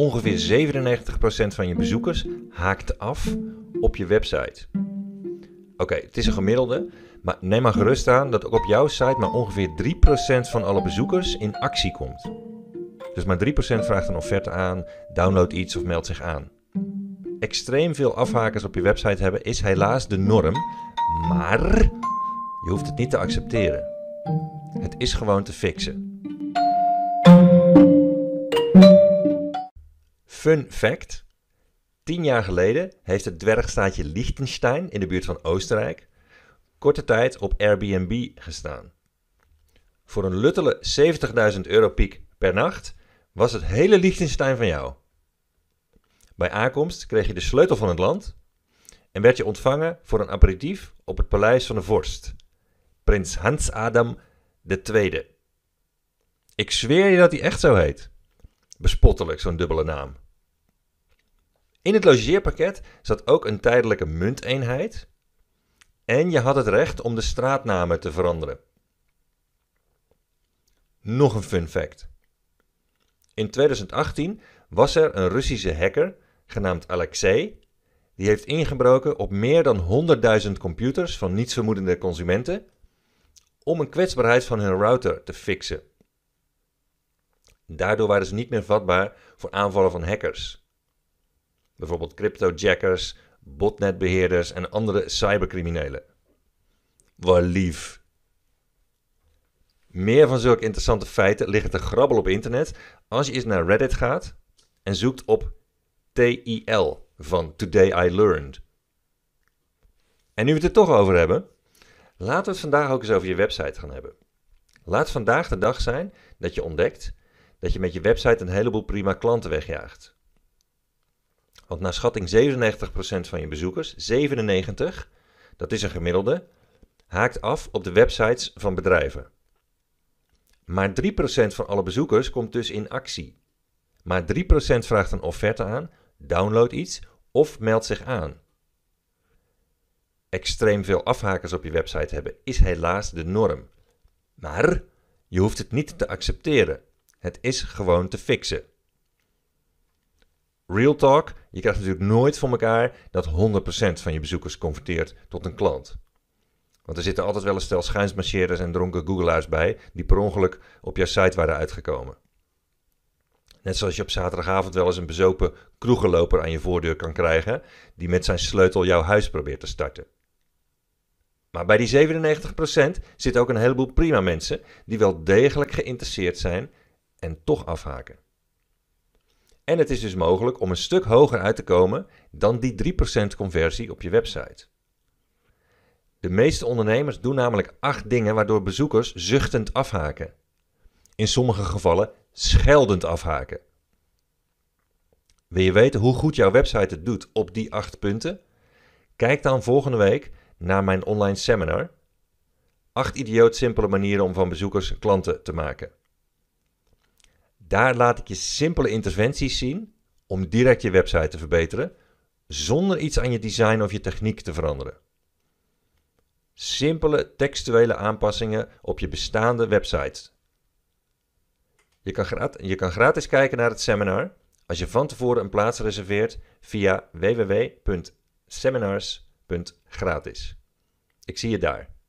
Ongeveer 97% van je bezoekers haakt af op je website. Oké, het is een gemiddelde, maar neem maar gerust aan dat ook op jouw site maar ongeveer 3% van alle bezoekers in actie komt. Dus maar 3% vraagt een offerte aan, download iets of meldt zich aan. Extreem veel afhakers op je website hebben is helaas de norm, maar je hoeft het niet te accepteren. Het is gewoon te fixen. Fun fact. Tien jaar geleden heeft het dwergstaatje Liechtenstein in de buurt van Oostenrijk korte tijd op Airbnb gestaan. Voor een luttele 70.000 euro piek per nacht was het hele Liechtenstein van jou. Bij aankomst kreeg je de sleutel van het land en werd je ontvangen voor een aperitief op het paleis van de vorst, prins Hans Adam II. Ik zweer je dat hij echt zo heet. Bespottelijk, zo'n dubbele naam. In het logeerpakket zat ook een tijdelijke munteenheid en je had het recht om de straatnamen te veranderen. Nog een fun fact. In 2018 was er een Russische hacker genaamd Alexei die heeft ingebroken op meer dan 100.000 computers van nietsvermoedende consumenten om een kwetsbaarheid van hun router te fixen. Daardoor waren ze niet meer vatbaar voor aanvallen van hackers bijvoorbeeld cryptojackers, botnetbeheerders en andere cybercriminelen. Walief. lief. Meer van zulke interessante feiten liggen te grabbel op internet als je eens naar Reddit gaat en zoekt op TIL van Today I Learned. En nu we het er toch over hebben, laten we het vandaag ook eens over je website gaan hebben. Laat vandaag de dag zijn dat je ontdekt dat je met je website een heleboel prima klanten wegjaagt. Want naar schatting 97% van je bezoekers, 97, dat is een gemiddelde, haakt af op de websites van bedrijven. Maar 3% van alle bezoekers komt dus in actie. Maar 3% vraagt een offerte aan, downloadt iets of meldt zich aan. Extreem veel afhakers op je website hebben is helaas de norm. Maar je hoeft het niet te accepteren. Het is gewoon te fixen. Real talk, je krijgt natuurlijk nooit voor elkaar dat 100% van je bezoekers converteert tot een klant. Want er zitten altijd wel een stel schijnsmarcheerders en dronken googelaars bij die per ongeluk op jouw site waren uitgekomen. Net zoals je op zaterdagavond wel eens een bezopen kroegeloper aan je voordeur kan krijgen, die met zijn sleutel jouw huis probeert te starten. Maar bij die 97% zit ook een heleboel prima mensen die wel degelijk geïnteresseerd zijn en toch afhaken. En het is dus mogelijk om een stuk hoger uit te komen dan die 3% conversie op je website. De meeste ondernemers doen namelijk acht dingen waardoor bezoekers zuchtend afhaken. In sommige gevallen scheldend afhaken. Wil je weten hoe goed jouw website het doet op die acht punten? Kijk dan volgende week naar mijn online seminar. 8 idioot simpele manieren om van bezoekers klanten te maken. Daar laat ik je simpele interventies zien om direct je website te verbeteren, zonder iets aan je design of je techniek te veranderen. Simpele textuele aanpassingen op je bestaande website. Je kan, je kan gratis kijken naar het seminar als je van tevoren een plaats reserveert via www.seminars.gratis. Ik zie je daar.